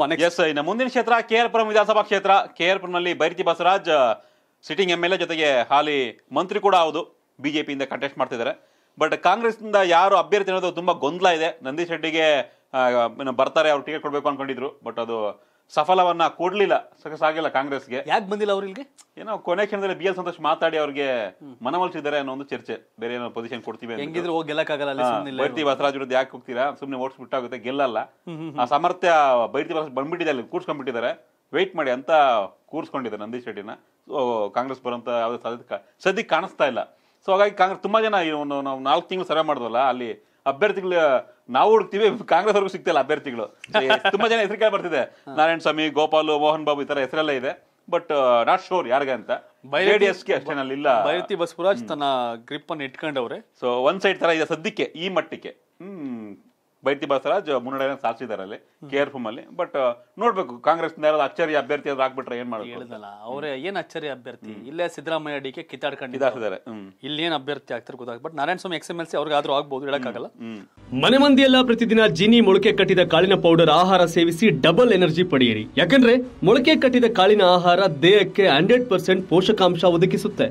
ಮುಂದಿನ ಇನ್ನು ಮುಂದಿನ ಕ್ಷೇತ್ರ ಕೆಆರ್ಪುರಂ ವಿಧಾನಸಭಾ ಕ್ಷೇತ್ರ ಪುರಂನಲ್ಲಿ Byrathi Basavaraj sitting M L A ಜೊತೆಗೆ ಹಾಲಿ ಮಂತ್ರಿ ಕೂಡ ಹೌದು ಬಿಜೆಪಿಯಿಂದ ಕಂಟೆಸ್ಟ್ ಮಾಡ್ತಿದ್ದಾರೆ ಬಟ್ ಇಂದ ಯಾರು ಅಭ್ಯರ್ಥಿ ಅನ್ನೋದು ತುಂಬಾ ಗೊಂದಲ ಇದೆ ನಂದೀಶ್ ರೆಡ್ಡಿಗೆ ಬರ್ತಾರೆ ಅವ್ರು ಟಿಕೆಟ್ ಕೊಡಬೇಕು ಅನ್ಕೊಂಡಿದ್ರು ಬಟ್ ಅದು ಸಫಲವನ್ನ ಕೊಡ್ಲಿಲ್ಲ ಸಕ್ಸಸ್ ಆಗಿಲ್ಲ ಕಾಂಗ್ರೆಸ್ಗೆ ಯಾಕೆ ಬಂದಿಲ್ಲ ಅವ್ರಿಗೆ ಏನೋ ಕೊನೆ ಕ್ಷಣದಲ್ಲಿ ಬಿ ಎಲ್ ಸಂತೋಷ್ ಮಾತಾಡಿ ಅವ್ರಿಗೆ ಮನವೊಲಿಸಿದ್ದಾರೆ ಅನ್ನೋ ಒಂದು ಚರ್ಚೆ ಬೇರೆ ಏನೋ ಪೊಸಿಷನ್ ಕೊಡ್ತೀವಿ ಹೆಂಗಿದ್ರೆ ಹೋಗಿ ಗೆಲ್ಲಕ್ಕಾಗಲ್ಲ ಬೈರ್ತಿ ಬಸರಾಜ್ ವಿರುದ್ಧ ಯಾಕೆ ಹೋಗ್ತೀರಾ ಸುಮ್ಮನೆ ಓಟ್ಸ್ ಬಿಟ್ಟಾಗುತ್ತೆ ಗೆಲ್ಲಲ್ಲ ಆ ಸಾಮರ್ಥ್ಯ ಬೈರ್ತಿ ಬಸರಾಜ್ ಬಂದ್ಬಿಟ್ಟಿದೆ ಅಲ್ಲಿ ಕೂರ್ಸ್ಕೊಂಡ್ಬಿಟ್ಟಿದ್ದಾರೆ ವೆಯ್ಟ್ ಮಾಡಿ ಅಂತ ಕೂರ್ಸ್ಕೊಂಡಿದ್ದಾರೆ ನಂದೀಶ್ ಶೆಟ್ಟಿನ ಸೊ ಕಾಂಗ್ರೆಸ್ ಬರೋಂಥ ಯಾವುದೇ ಸದ್ಯಕ್ಕೆ ಸದ್ಯಕ್ಕೆ ಕಾಣಿಸ್ತಾ ಇಲ್ಲ ಸೊ ಹಾಗಾಗಿ ಕಾಂಗ್ರೆಸ್ ತುಂಬಾ ಜನ ನಾವು ನಾಲ್ಕು ತಿಂಗಳು ಸರ್ವೆ ಮಾಡಿದ್ವಲ್ಲ ಅಲ್ಲಿ ಅಭ್ಯರ್ಥಿಗಳು ನಾವು ಹುಡುಕ್ತಿವಿ ಕಾಂಗ್ರೆಸ್ ಅವ್ರಿಗೂ ಸಿಗ್ತಿಲ್ಲ ಅಭ್ಯರ್ಥಿಗಳು ತುಂಬಾ ಜನ ಹೆಸರಿಕೆ ಬರ್ತಿದೆ ನಾರಾಯಣ ಸ್ವಾಮಿ ಗೋಪಾಲು ಮೋಹನ್ ಬಾಬು ಈ ತರ ಹೆಸರೆಲ್ಲ ಇದೆ ಬಟ್ ನಾಟ್ ಶೋರ್ ಯಾರಿಗೆ ಅಂತ ಜೆಡಿಎಸ್ಗೆ ಅಷ್ಟೇ ಇಲ್ಲ ಬೈರತಿ ಬಸವರಾಜ್ ತನ್ನ ಗ್ರಿಪ್ ಅನ್ನು ಇಟ್ಕೊಂಡವ್ರೆ ಸೊ ಒಂದ್ ಸೈಡ್ ತರ ಇದೆ ಸದ್ಯಕ್ಕೆ ಈ ಮಟ್ಟಕ್ಕೆ ಬೈತಿ ಬಸವರಾಜ್ ಮುನ್ನಡೆಯನ್ನು ಸಾಧಿಸಿದ್ದಾರೆ ಅಲ್ಲಿ ಕೇರ್ಫುಮ್ ಅಲ್ಲಿ ಬಟ್ ನೋಡ್ಬೇಕು ಕಾಂಗ್ರೆಸ್ ಅಚ್ಚರಿ ಅಭ್ಯರ್ಥಿ ಅದು ಆಗ್ಬಿಟ್ರೆ ಏನ್ ಮಾಡೋದು ಹೇಳಿದಲ್ಲ ಅವರೇ ಏನ್ ಅಚ್ಚರಿ ಅಭ್ಯರ್ಥಿ ಇಲ್ಲೇ ಸಿದ್ದರಾಮಯ್ಯ ಡಿಕೆ ಕೆ ಇಲ್ಲಿ ಇಲ್ಲೇನ್ ಅಭ್ಯರ್ಥಿ ಆಗ್ತಾರೆ ಗೊತ್ತಾಗ but Narayana Swamy ex M L C ಆದ್ರೂ ಆಗ್ಬಹುದು ಹೇಳಕ್ಕಾಗಲ್ಲ ಮನೆ ಮಂದಿಯೆಲ್ಲ ಪ್ರತಿದಿನ ಜಿನಿ ಮೊಳಕೆ ಕಟ್ಟಿದ ಕಾಳಿನ ಪೌಡರ್ ಆಹಾರ ಸೇವಿಸಿ ಡಬಲ್ ಎನರ್ಜಿ ಪಡೆಯಿರಿ ಯಾಕಂದ್ರೆ ಮೊಳಕೆ ಕಟ್ಟಿದ ಕಾಳಿನ ಆಹಾರ ದೇಹಕ್ಕೆ ಹಂಡ್ರೆಡ್ ಪರ್ಸೆಂಟ್ ಪೋಷಕಾಂಶ ಒದಗಿಸುತ್ತೆ